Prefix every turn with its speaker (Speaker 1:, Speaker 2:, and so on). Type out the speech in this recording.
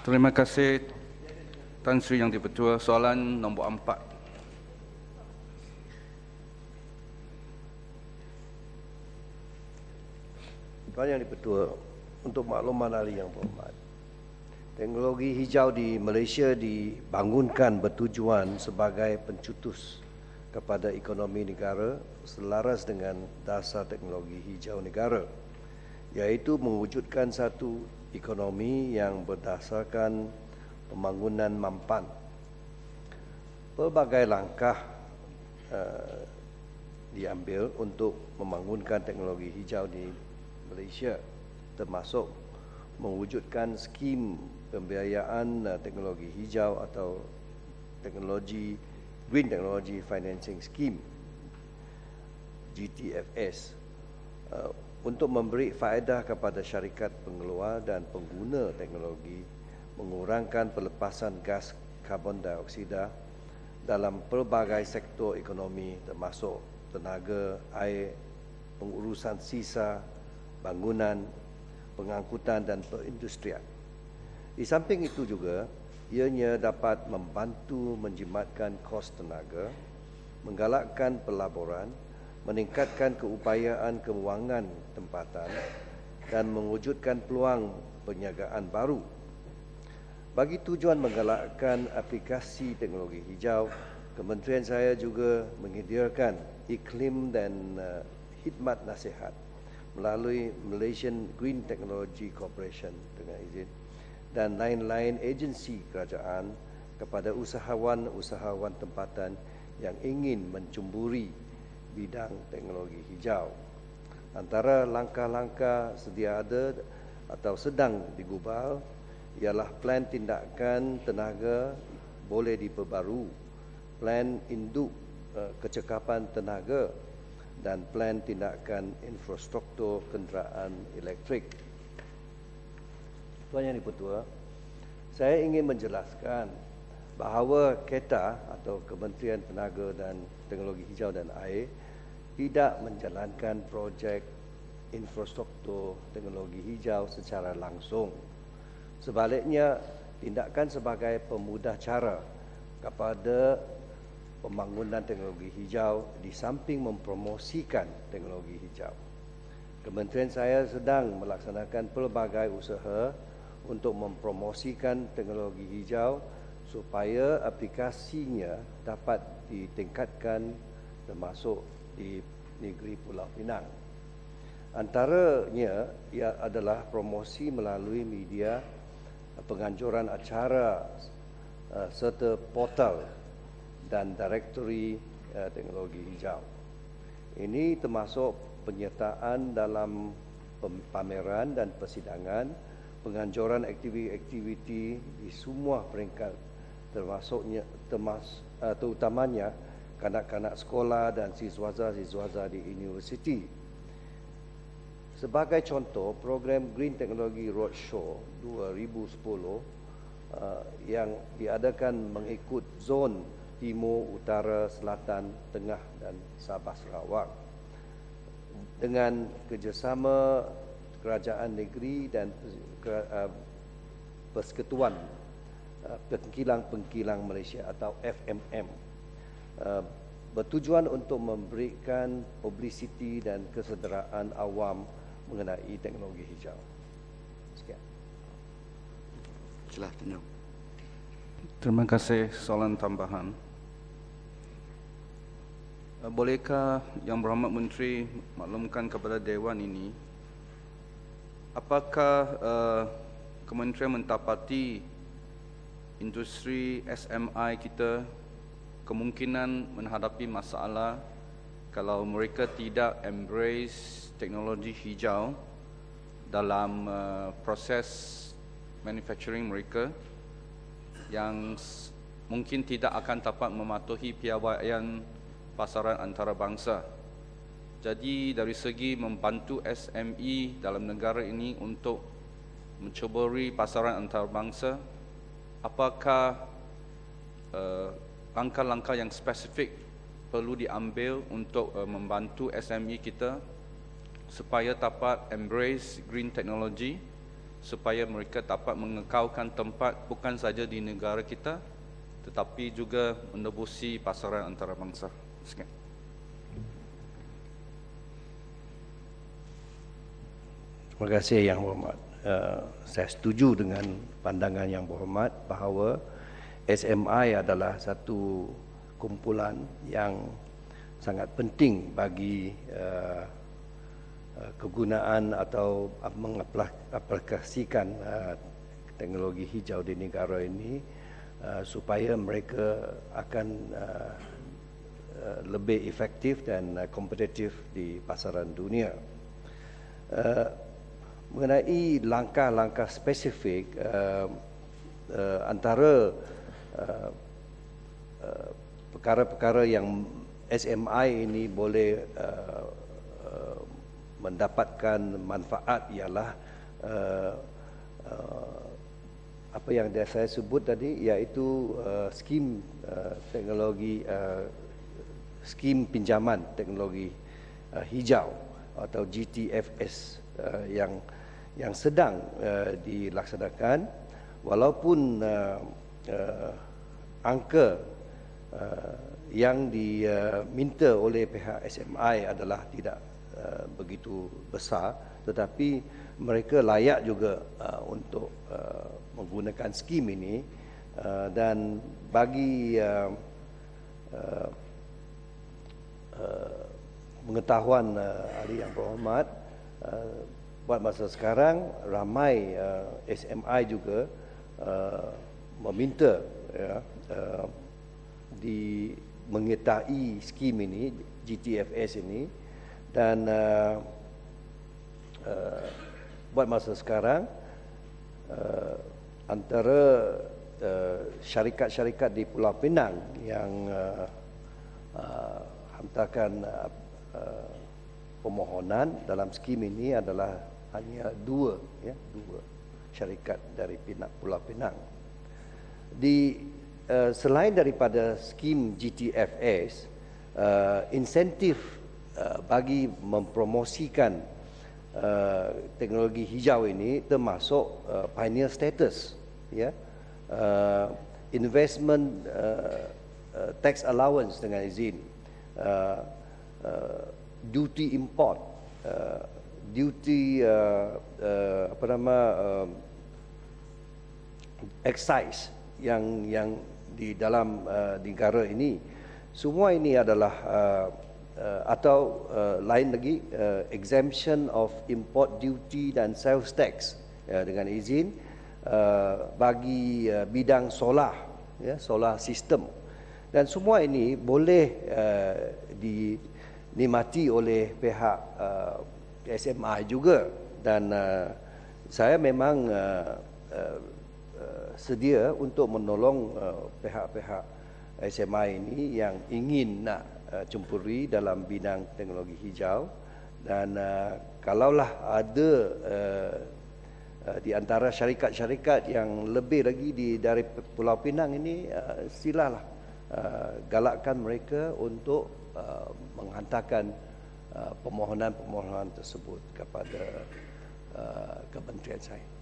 Speaker 1: Terima kasih Tan Sri Yang Dipertua. Soalan nombor empat.
Speaker 2: Tuan Yang Dipertua, untuk makluman ahli yang berhormat, teknologi hijau di Malaysia dibangunkan bertujuan sebagai pencutus kepada ekonomi negara selaras dengan dasar teknologi hijau negara iaitu mewujudkan satu ekonomi yang berdasarkan pembangunan mampan. Pelbagai langkah uh, diambil untuk membangunkan teknologi hijau di Malaysia termasuk mewujudkan skim pembiayaan eh, teknologi hijau atau teknologi green technology financing scheme GTFS eh, untuk memberi faedah kepada syarikat pengeluar dan pengguna teknologi mengurangkan pelepasan gas karbon dioksida dalam pelbagai sektor ekonomi termasuk tenaga, air, pengurusan sisa, bangunan, pengangkutan dan perindustrian. Di samping itu juga, ianya dapat membantu menjimatkan kos tenaga, menggalakkan pelaburan, meningkatkan keupayaan kewangan tempatan dan mewujudkan peluang penyagaan baru bagi tujuan menggalakkan aplikasi teknologi hijau kementerian saya juga menghidirkan iklim dan uh, khidmat nasihat melalui Malaysian Green Technology Corporation dengan izin dan lain-lain agensi kerajaan kepada usahawan-usahawan tempatan yang ingin mencumburi bidang teknologi hijau. Antara langkah-langkah sedia ada atau sedang digubal ialah plan tindakan tenaga boleh diperbaru, plan induk eh, kecekapan tenaga dan plan tindakan infrastruktur kenderaan elektrik. Tuan Yang Dipertua, saya ingin menjelaskan bahawa KETA atau Kementerian Tenaga dan Teknologi Hijau dan Air tidak menjalankan projek infrastruktur teknologi hijau secara langsung. Sebaliknya, tindakan sebagai pemudah cara kepada pembangunan teknologi hijau di samping mempromosikan teknologi hijau. Kementerian saya sedang melaksanakan pelbagai usaha untuk mempromosikan teknologi hijau supaya aplikasinya dapat ditingkatkan termasuk di negeri Pulau Pinang. Antaranya ia adalah promosi melalui media eh, penganjuran acara eh, serta portal dan direktori eh, teknologi hijau. Ini termasuk penyertaan dalam pameran dan persidangan penganjuran aktiviti-aktiviti di semua peringkat termasuknya termas, terutamanya uh, kanak-kanak sekolah dan siswaza-siswaza di universiti. Sebagai contoh, program Green Technology Roadshow 2010 eh, yang diadakan mengikut zon timur, utara, selatan, tengah dan Sabah Sarawak dengan kerjasama kerajaan negeri dan eh, persekutuan eh, pengkilang-pengkilang Malaysia atau FMM Eh, bertujuan untuk memberikan publicity dan kesederaan awam mengenai teknologi hijau. Sekian.
Speaker 1: Silah, tanya. Terima kasih soalan tambahan. Eh, bolehkah Yang Berhormat Menteri maklumkan kepada Dewan ini apakah uh, Kementerian mentapati industri SMI kita kemungkinan menghadapi masalah kalau mereka tidak embrace teknologi hijau dalam uh, proses manufacturing mereka yang mungkin tidak akan dapat mematuhi piawaian pasaran antarabangsa. Jadi dari segi membantu SME dalam negara ini untuk menceburi pasaran antarabangsa, apakah uh, langkah-langkah yang spesifik perlu diambil untuk uh, membantu SME kita supaya dapat embrace green technology supaya mereka dapat mengekalkan tempat bukan saja di negara kita tetapi juga menebusi pasaran antarabangsa. Sekian.
Speaker 2: Terima kasih Yang Hormat. Uh, saya setuju dengan pandangan Yang Hormat bahawa SMI adalah satu kumpulan yang sangat penting bagi uh, kegunaan atau eh, mengaplikasikan uh, teknologi hijau di negara ini uh, supaya mereka akan uh, lebih efektif dan kompetitif di pasaran dunia. Uh, mengenai langkah-langkah spesifik uh, uh, antara perkara-perkara uh, uh, yang SMI ini boleh uh, uh, mendapatkan manfaat ialah uh, uh, apa yang saya sebut tadi iaitu uh, skim uh, teknologi uh, skim pinjaman teknologi uh, hijau atau GTFS uh, yang yang sedang uh, dilaksanakan walaupun uh, uh, angka uh, yang diminta uh, oleh pihak SMI adalah tidak uh, begitu besar tetapi mereka layak juga uh, untuk uh, menggunakan skim ini uh, dan bagi uh, uh, uh pengetahuan uh, ahli yang berhormat uh, buat masa sekarang ramai uh, SMI juga uh, meminta ya, Uh, di mengetahui skim ini GTFS ini dan uh, uh, buat masa sekarang uh, antara uh, syarikat-syarikat di Pulau Pinang yang uh, uh, hantarkan uh, uh, permohonan dalam skim ini adalah hanya dua ya dua syarikat dari Pinang Pulau Pinang di Eh, selain daripada skim GTFS, uh, eh, insentif uh, bagi mempromosikan uh, teknologi hijau ini termasuk uh, pioneer status, ya, yeah? uh, investment uh, uh, tax allowance dengan izin, uh, uh, duty import, uh, duty uh, uh, apa nama uh, excise yang yang di dalam uh, negara ini semua ini adalah uh, uh, atau uh, lain lagi uh, exemption of import duty dan sales tax uh, dengan izin uh, bagi uh, bidang solar ya solar sistem dan semua ini boleh uh, dinikmati oleh pihak uh, SMI juga dan uh, saya memang uh, uh, sedia untuk menolong uh, pihak-pihak uh, SMA ini yang ingin nak uh, cempuri dalam bidang teknologi hijau dan uh, kalaulah ada uh, uh, di antara syarikat-syarikat yang lebih lagi di dari Pulau Pinang ini uh, silalah uh, galakkan mereka untuk uh, menghantarkan pemohonan-pemohonan uh, permohonan tersebut kepada uh, kementerian saya